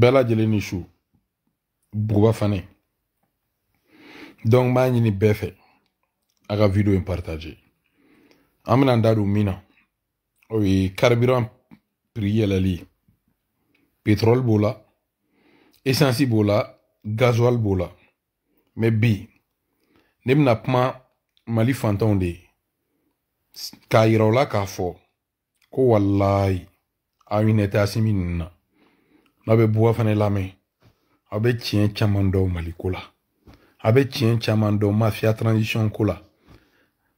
bɛɛ lajɛlen ni su buguba fane donc n b'a ɲini bɛɛ fɛ a ka video in partage an bena n da don min na o ye carburant prix yɛlɛli ye pétrole b'o la esansi b'o la gazoil b'o la mɛ bi ne bena kuma mali fantanw de ye k'a yira o la k'a fɔ ko wallahi aw ɲinɛ tɛ asimi nin na n'a bɛ buwa fana lamɛn a bɛ tiɲɛ caman dɔn maliko la a bɛ tiɲɛ caman dɔn mafiya transition ko la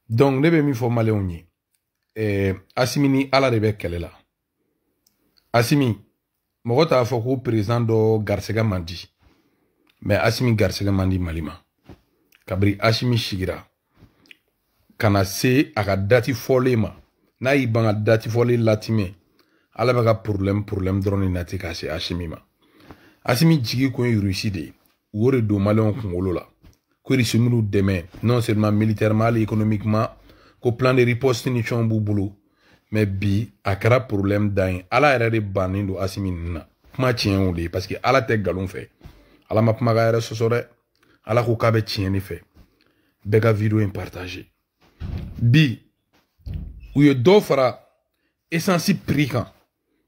donc ne bɛ min fɔ maliyɛnw ye eh, asimi ni ala de bɛ kɛlɛ la asimi mɔgɔ t'a fɔ ko perezan dɔ garisɛgɛ man di mɛ asimi garisɛgɛ man di mali ma kabiri asimi sigira ka na se a ka dati fɔlen ma n'a y'i ban ka dati fɔlen latimɛ ala bɛ problème problème dɔrɔn de nati asimi ma asimi jigi kun ye de ye do malon ko maliyɛnw la ko rusi minnu dɛmɛ non seulement militairement hali économiquement ko plan de riposte ni fɛnw b'u mais bi a problème dain ala yɛrɛ de bannen asimi na kuma tiɲɛw de parce que ala te galon fait ala map kuma ka yɛrɛ sɔsɔ ala ko k'a bɛ tiɲɛ de fɛ bɛɛ ka video bi ou yo do fara essentiel prix quand.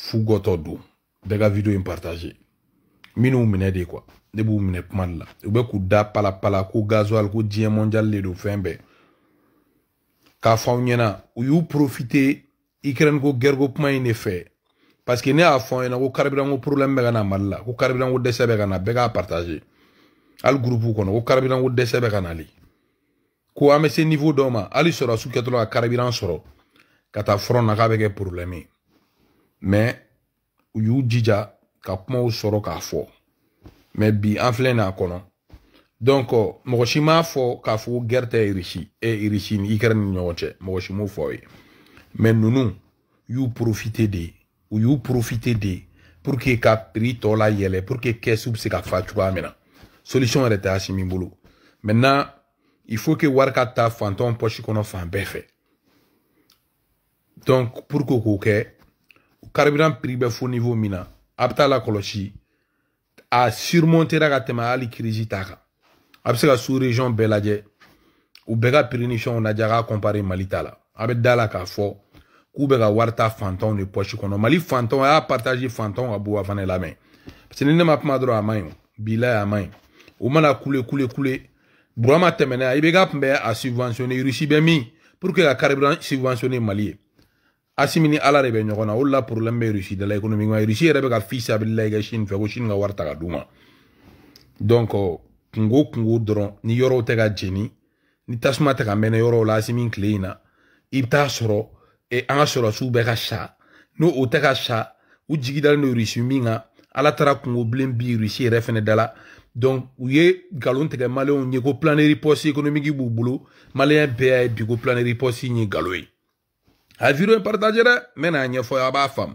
fugo to do, beka video yon partaje mi nou mene de kwa debu mene pou madla oube kou da pala pala, kou gazo al kou diye moun jal le do fenbe ka foun yena, ou yon profite ikren kou gergo pouman yon e fe paske ne a foun yena kou karabiran yon problem beka nan madla kou karabiran yon dese beka nan, beka a partaje al groupo kono, kou karabiran yon dese beka nan li kou amese nivou doma ali soro, sou kato la karabiran soro kata fron na kabeke problemi mais you y'u jija ka kumaw sɔrɔ k'a bi n'a kɔnɔ donc euh, mɔgɔ si k'a fo irisi e eh, irisi ni ikɛrɛ ni ɲɔgɔn cɛ mɔgɔ si y'u profite de u y'u profite de pour que ka to la yele pour que ke bɛ se ka fa cogoya solution yɛrɛ tɛ asi bolo maintenant il faut que warka ta fan donc pour que k'o carburant prix bɛ fo niveau mina, na a bɛ a surmonté la tɛmɛ hali kirisi ta kan a ka sous région bɛɛ lajɛ warta fanton a déjà comparé mali la a Dala la k'a fɔ a partage la main parce que ni ne ma a man a kule kule kule temene, a ibega a subventionner rusi bemi. pour que la carburant subventionné mali asimi ni ala de bɛ ɲɔgɔn na o de la problème bɛ rusi dala économiquement rusi yɛrɛ bɛ ka fils abililayi kɛ chine fɛ ko chine ka wari ta ka d'u ma donc kungo euh, kungo dɔrɔn ni yɔrɔw tɛ ka jeni ni tasuma tɛ ka mɛnɛ yɔrɔw la asimi tile in na i bɛ taa sɔrɔ e, an ka sɔrɔsiw bɛ ka sa n'o o tɛ ka sa u jigi dalen don rusi min kan ala taara kungo bilen bi rusi yɛrɛ fɛnɛ dala donc u ye galon tigɛ maliyɛnw ye ko planeri pɔsi économique b'u bolo maliyɛn bɛɛ y'a ye e bi ko planeri pɔsi ye galon ye a video in partage dɛ n bɛna a ɲɛfɔ aw b'a faamu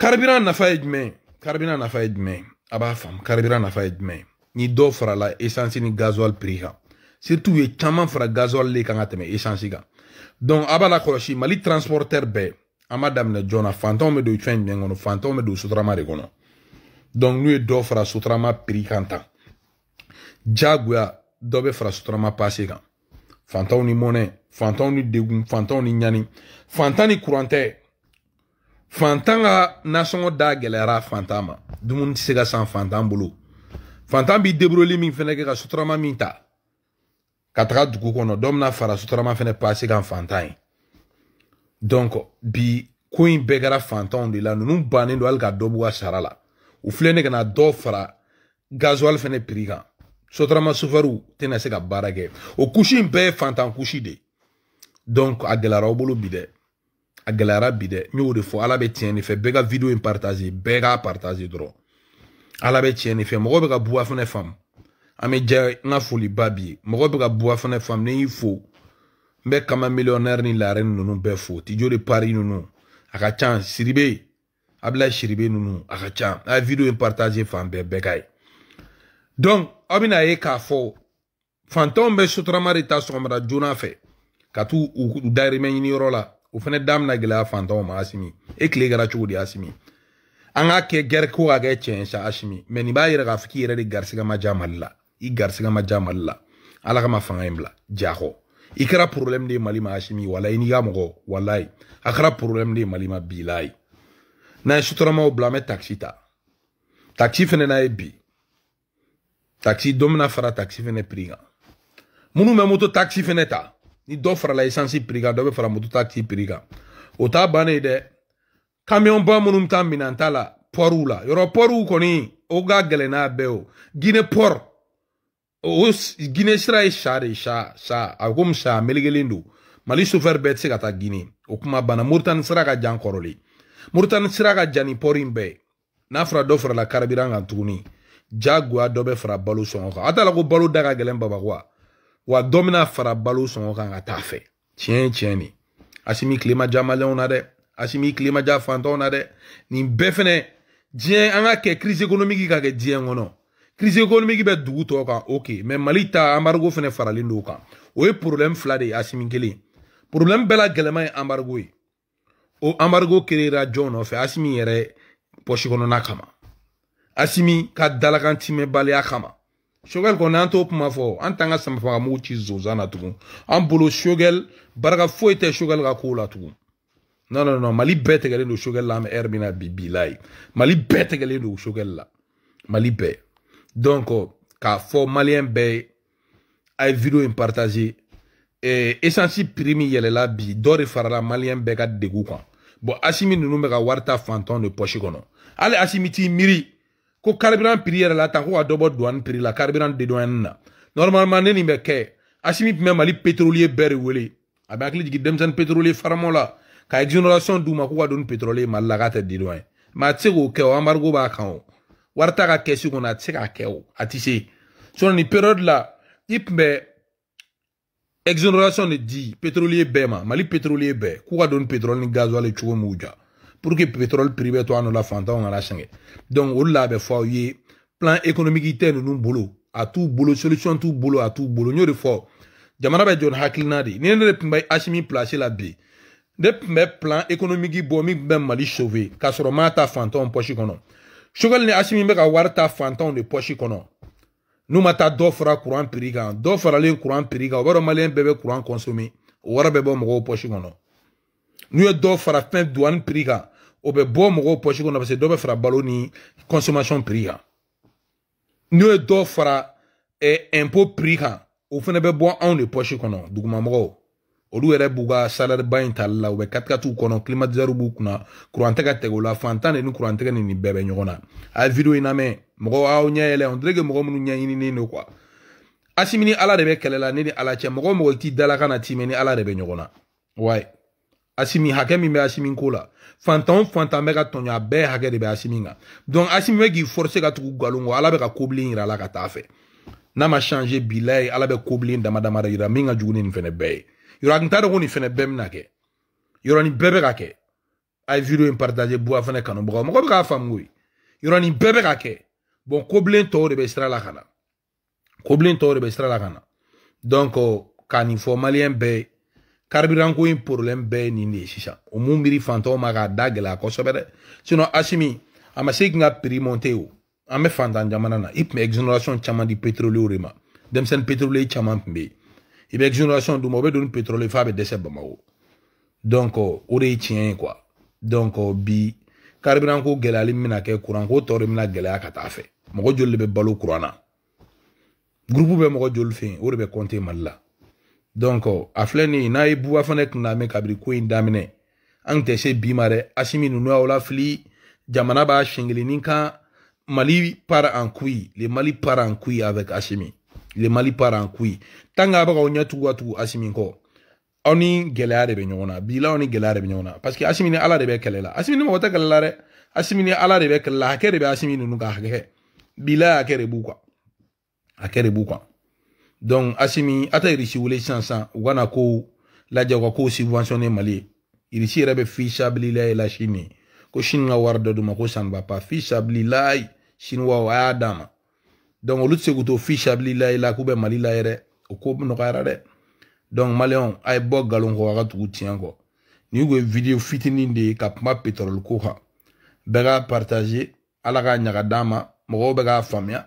karibira nafa ye jumɛn ye karibira nafa ye jumɛn ye a b'a faamu karibira nafa ye jumɛn ye ni dɔ farala esansi ni gasoil prix kan surtout u ye caman fara gasoil le kan ka tɛmɛ esansi kan donc a b'a la kɔlɔsi mali transporteur bɛɛ an b'a daminɛ joona fantanw bɛ don fɛn jumɛn kɔnɔ fantanw bɛ don sotarama de kɔnɔ donc n'u ye dɔ fara sotarama prix kan tan diyagoya dɔ bɛ fara sotarama passe kan fantanw ni mɔnɛ fantanw ni degun fantanw ni ɲani fantan ni kuran tɛ fantan ka nasɔngɔ da gɛlɛyara fantan ma dumuni tɛ se ka san fantan bolo fantan b'i deburoli min fɛnɛ kɛ ka sotarama min ta ka taga dugu kɔnɔ dɔ bena fara sotarama fɛnɛ pase kan fantan ye donk bi ko in bɛɛ kɛra fantanw de la nunu bannen do hali ka dɔ b'u ka sara la u filɛ ne kana dɔ fara gazoal fɛnɛ piri kan sotarama sofɛriw tɛna se ka baara kɛ o kusi in bɛɛ ye fantan kusi de donc a gɛlɛyara aw bolo bide, dɛ a gɛlɛyara bi dɛ ala video in partage bɛɛ partage dro. ala bɛ tiɲɛ de fɛ mɔgɔ bɛ ka buwa fɛnɛ faamu an bɛ ni la fo n bɛ kama miliyɔnɛri ni de pari ninnu a ka siribé. siribe siribé siribe ninnu a a video in partage fan be begay. donc abina ye k'a fɔ fantanw be ka t'u u dayirimɛ ɲiniyɔrɔ la o fɛnɛ da mina gɛlɛya fantanw ma asimi e kile kɛra cogo di asimi an k'a kɛ gɛrɛ ko ka kɛ tiɲɛ sa asimi mɛ nin b'a yɛrɛ k'a fɔ k'i yɛrɛ de garisigɛ ma ja mali la i garisigɛ ma ja mali la ala kama fanga in bila jakɔ i kɛra problème de ye mali ma asimi walayi n'i ka mɔgɔ walayi a kɛra problème de ye mali ma bilayi n'a ye sutaramaw bila an bɛ takisi ta takisi fɛnɛ n'a ye bi takisi dɔ bɛna fara takisi fɛnɛ prix kan minnu bɛ moto takisi fɛnɛ ta ni dɔ farala esansi piri kan dɔ bɛ fara moto taxi piri kan o t'a bannen ye dɛ kamiyɔn ba minnu bɛ taa minɛn ta la pɔriw la yɔrɔ pɔriw kɔni o ka gɛlɛn n'a bɛɛ o gine pɔri o gine sira ye sa de sa sa a bɛ komi sa a melekelen don mali sofɛri bɛɛ tɛ se ka taa gine o kuma banna moritani sira ka jan kɔrɔlen moritani sira ka jan ni pɔri in bɛɛ ye n'a fɔra dɔ farala karibiran kan tuguni diyagoya dɔ bɛ fara balo sɔngɔ kan a t'a la ko balo da ka gɛlɛn bamakɔ wa wa dɔ bɛna fara balo sɔngɔ kan ka taa fɛ tiɲɛ tiɲɛ nin asimi tile ma ja maliyɛnw na dɛ asimi tile ma ja fantanw na dɛ nin bɛɛ fɛnɛ diɲɛ an ka kɛ kirisi ekonomiki ka kɛ diɲɛ kɔnɔ kirisi ekonomiki bɛ dugu tɔw kan ok mɛ mali ta anbarigo fɛnɛ faralen do kan e e. o ye problɛmu fila de ye asimi kelen problɛmu bɛɛ la gɛlɛma ye anbarigo ye o anbarigo kerera jɔn nɔfɛ asimi yɛrɛ pɔsi kɔnɔna kama asimi ka dalakan timɛbaliya kama shogɛl kɔni an t'o kuma fɔ an t'an ka samafagamugu ci zonzan na tugun an bolo shogɛl baraka foyi tɛ shogɛl ka kow la tugun non non non mali bɛɛ tɛgɛlen don shogɛl la an bɛ ɛri min na bi bi la ye mali bɛɛ tɛgɛlen don shogɛl la mali bɛɛ donc k'a fɔ maliyɛn bɛɛ ye a ye video in partager eh, essence prix min yɛlɛla bi dɔ de farala maliyɛn bɛɛ ka degun kan bon asimi ninnu bɛ ka wari ta fantan de pɔsi kɔnɔ hali asimi t'i miiri ko carburant prix yɛrɛ la tan ko ka dɔ bɔ douane prix la carburant dédouane na normalement ne nin bɛ kɛ asimi tun bɛ mali pétrolier bɛɛ de wele a bɛ hakili jigin denmisɛnnin pétrolier faramɔ la ka exonération d'u ma k'u ka don ni pétrolier mali la k'a tɛ dédouane mɛ a tɛ se k'o kɛ o embargo b'a kan o wari t'a ka kɛsi kɔnɔ a tɛ se k'a kɛ o a ti se sinon nin période la i tun bɛ exonération de di pétrolier bɛɛ ma mali pétrolier bɛɛ k'u ka don ni pétrole ni gasoil ye cogo min u ja pour que pétrole privé to nous la fanta on la sangé donc ou la be faut yé plan économique nous nous bolo à tout bolo solution tout bolo à tout bolo nous y'o de fɔ jamana be jɔ ni hakilina de ne placer asimi la bi ne mes plans plan économique bɔ min ben, mali sauver k'a sɔrɔ n m'a ta poche kɔnɔ ni asimi bɛ ka war ta on de poche kɔnɔ nous mata taa courant courant kuran piri kan dɔ courant piriga malien bébé courant consommé dɔn maliyɛn bɛɛ bɛ kuran poche kɔnɔ n'u douane o bɛ bɔ mɔgɔw pɔsi kɔnɔ parce que dɔ bɛ fara balo ni consommation prix kan n'o ye dɔ fara eh, impôt prix kan o fana bɛ bɔ anw de pɔsi kɔnɔ dugumamɔgɔw olu yɛrɛ b'u ka salari ba in tali la u bɛ katikatiw kɔnɔ climatisɛrw b'u kunna kurantɛ ka tɛgɛ o la fantan de ni kurantɛgɛ ni nin bɛɛ bɛ ɲɔgɔn na a video in lamɛn mɔgɔw aw ɲɛ yɛlɛ on dirait que mɔgɔ minnu ɲɛɲininen don quoi asimini ala de bɛ kɛlɛ la ne ni ala cɛ mɔgɔ mɔgɔ t'i dalakan na t'i mɛn ni ala de bɛ ɲɔgɔn na wayi asimi hakɛ min bɛ asimi ko la fantan o fantan bɛ ka tɔɲɔ a bɛɛ hakɛ de bɛ asimi kan donc asimi bɛ k'i forcer ka tugu nkalon kɔ ala bɛ ka kobilen yira a la ka taa fɛ n'a ma changer bilayi ala bɛ kobilen dama dama de yira min ka jugu ni nin fɛnɛ bɛɛ ye yɔrɔ a tun t'a dɔn ko nin fɛnɛ bɛɛ bɛna kɛ yɔrɔ nin bɛɛ bɛ ka kɛ a ye video in partage buwa fɛnɛ kanubagaw mɔgɔ bɛ k'a faamu koyi yɔrɔ nin bɛɛ bɛ ka kɛ bon kobilen tɔw de bɛ sira la ka na kobilen tɔw de bɛ sira la ka na donc ka nin fɔ maliyɛn bɛɛ ye karibiranko in porobilɛmu bɛɛ nin de ye sisan o mun miiri fantanw ma k'a da gɛlɛya kosɛbɛ dɛ sinɔn asimi a ma se kin ka piri mɔnte o an bɛ fantan jamana na i tun bɛ exonération caman di pétrolier de oh, ma denmisɛnnin pétrolier caman eh tun bɛ i bɛ exonération d'u o bɛ don ni pétrole f'a bɛ dɛsɛ bamako donc o de ye tiɲɛ ye quoi donc oh, bi karibiranko gɛlɛyali min kɛ kuranko tɔ de bɛna gɛlɛya ka taa fɛ mɔgɔ joli de bɛ balo kuran na groupe bɛ mɔgɔ joli fɛ o de bɛ compter mali la donc a filɛ nin n'a ye buba fana kun lamɛn kabiri ko in daminɛ an tɛ se bi ma dɛ asimi ninnu y'aw lafili jamana b'a sengelennin kan mali part en couille le mali part en couille avec asimi le mali part en couille tant a bɛ k'aw ɲɛ ka tugu asimi kɔ aw ni gɛlɛya de bɛ ɲɔgɔn na bi la aw ni gɛlɛya de bɛ ɲɔgɔn na parce que asimi ni ala de bɛ kɛlɛ la asimi ni mɔgɔ tɛ kɛlɛ la dɛ asimi ni ala de bɛ kɛlɛ la hakɛ de bɛ asimi ninnu ka hakɛ bi la hakɛ de b'u kan hakɛ de b'u kan donc asimi ata irisi wele sisan sisan u kana kow lajɛ u ka kow subventionne mali ye irisi yɛrɛ bɛ fisabililayi la sini e ko sini ka wari dɔ d'u ma ko sanba pa fisabililayi siniwaw e, a y'a d'a ma donc olu tɛ se k'u to fisabililayi la e, k'u bɛ mali la yɛrɛ o ko nɔgɔyara dɛ donc maliyɛnw a ye bɔ galon kɔ a ka tugu tiɲɛ kɔ nin kun ye video fitinin de ye ka kuma pétrole ko kan bɛɛ k'a partager ala k'a ɲaga d'an ma mɔgɔw bɛ k'a faamuya